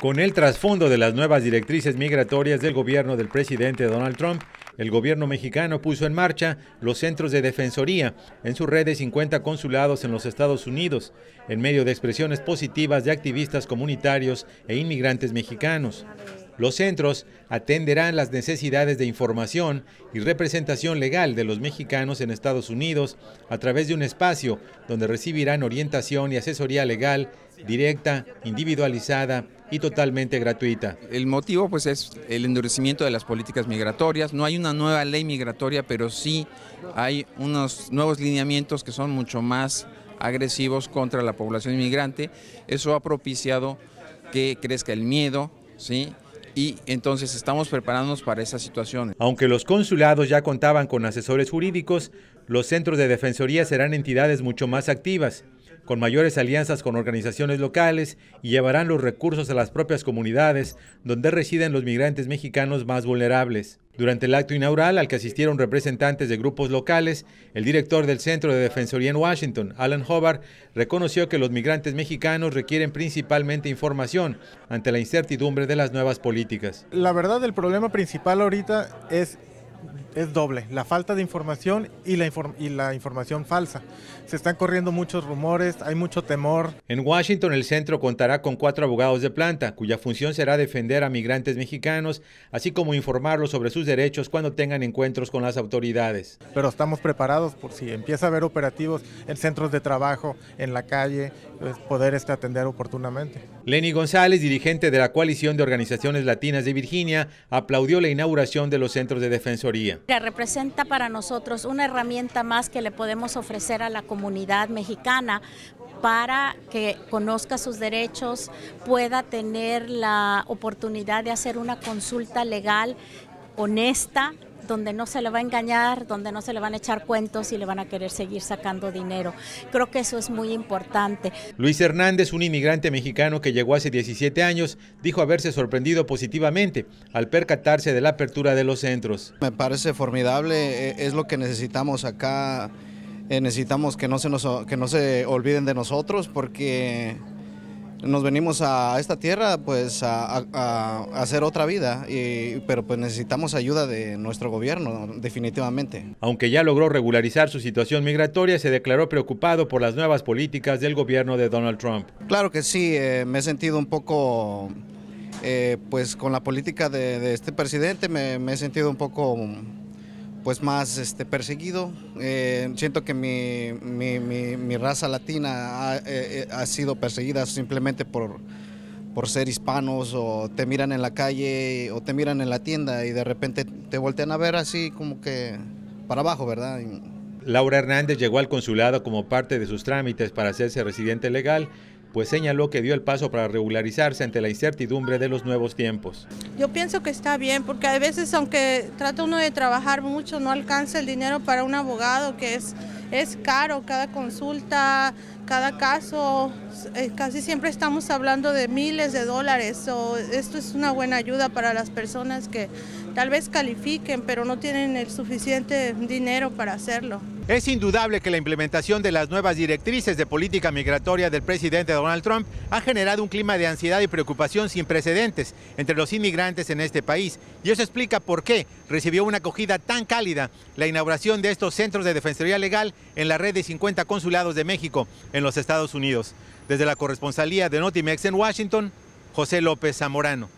Con el trasfondo de las nuevas directrices migratorias del gobierno del presidente Donald Trump, el gobierno mexicano puso en marcha los centros de defensoría en su red de 50 consulados en los Estados Unidos, en medio de expresiones positivas de activistas comunitarios e inmigrantes mexicanos. Los centros atenderán las necesidades de información y representación legal de los mexicanos en Estados Unidos a través de un espacio donde recibirán orientación y asesoría legal directa, individualizada y totalmente gratuita. El motivo pues es el endurecimiento de las políticas migratorias. No hay una nueva ley migratoria, pero sí hay unos nuevos lineamientos que son mucho más agresivos contra la población inmigrante. Eso ha propiciado que crezca el miedo, ¿sí? y entonces estamos preparándonos para esa situación. Aunque los consulados ya contaban con asesores jurídicos, los centros de defensoría serán entidades mucho más activas con mayores alianzas con organizaciones locales y llevarán los recursos a las propias comunidades donde residen los migrantes mexicanos más vulnerables. Durante el acto inaugural al que asistieron representantes de grupos locales, el director del Centro de Defensoría en Washington, Alan Hobart, reconoció que los migrantes mexicanos requieren principalmente información ante la incertidumbre de las nuevas políticas. La verdad, el problema principal ahorita es es doble, la falta de información y la, información falsa. Se están corriendo muchos rumores, hay mucho temor. En Washington el centro contará con cuatro abogados de planta, cuya función será defender a migrantes mexicanos, así como informarlos sobre sus derechos cuando tengan encuentros con las autoridades. Pero estamos preparados por si empieza a haber operativos en centros de trabajo, en la calle, pues, poder este, atender oportunamente. Lenny González, dirigente de la coalición de organizaciones latinas de Virginia, aplaudió la inauguración de los centros de defensoría representa para nosotros una herramienta más que le podemos ofrecer a la comunidad mexicana para que conozca sus derechos, pueda tener la oportunidad de hacer una consulta legal honesta, donde no se le va a engañar, donde no se le van a echar cuentos y le van a querer seguir sacando dinero. Creo que eso es muy importante. Luis Hernández, un inmigrante mexicano que llegó hace 17 años, dijo haberse sorprendido positivamente al percatarse de la apertura de los centros. Me parece formidable, e, es lo que necesitamos acá. Eh, necesitamos que no se, nos, que no se olviden de nosotros porque nos venimos a esta tierra pues a, hacer otra vida, pero pues necesitamos ayuda de nuestro gobierno definitivamente. Aunque ya logró regularizar su situación migratoria, se declaró preocupado por las nuevas políticas del gobierno de Donald Trump. Claro que sí, eh, me he sentido un poco, eh, pues con la política de, este presidente me he sentido un poco pues más este, perseguido. Eh, siento que mi, mi, raza latina eh, eh, ha, sido perseguida simplemente por, por ser hispanos o te miran en la calle o te miran en la tienda y de repente te voltean a ver así como que para abajo, ¿verdad? Laura Hernández llegó al consulado como parte de sus trámites para hacerse residente legal pues señaló que dio el paso para regularizarse ante la incertidumbre de los nuevos tiempos. Yo pienso que está bien, porque a veces aunque trata uno de trabajar mucho, no alcanza el dinero para un abogado, que es, es caro cada consulta, cada caso, eh, casi siempre estamos hablando de miles de dólares, esto es una buena ayuda para las personas que tal vez califiquen, pero no tienen el suficiente dinero para hacerlo. Es indudable que la implementación de las nuevas directrices de política migratoria del presidente Donald Trump ha generado un clima de ansiedad y preocupación sin precedentes entre los inmigrantes en este país. Y eso explica por qué recibió una acogida tan cálida la inauguración de estos centros de defensoría legal en la red de 50 consulados de México en los Estados Unidos. Desde la corresponsalía de Notimex en Washington, José López Zamorano.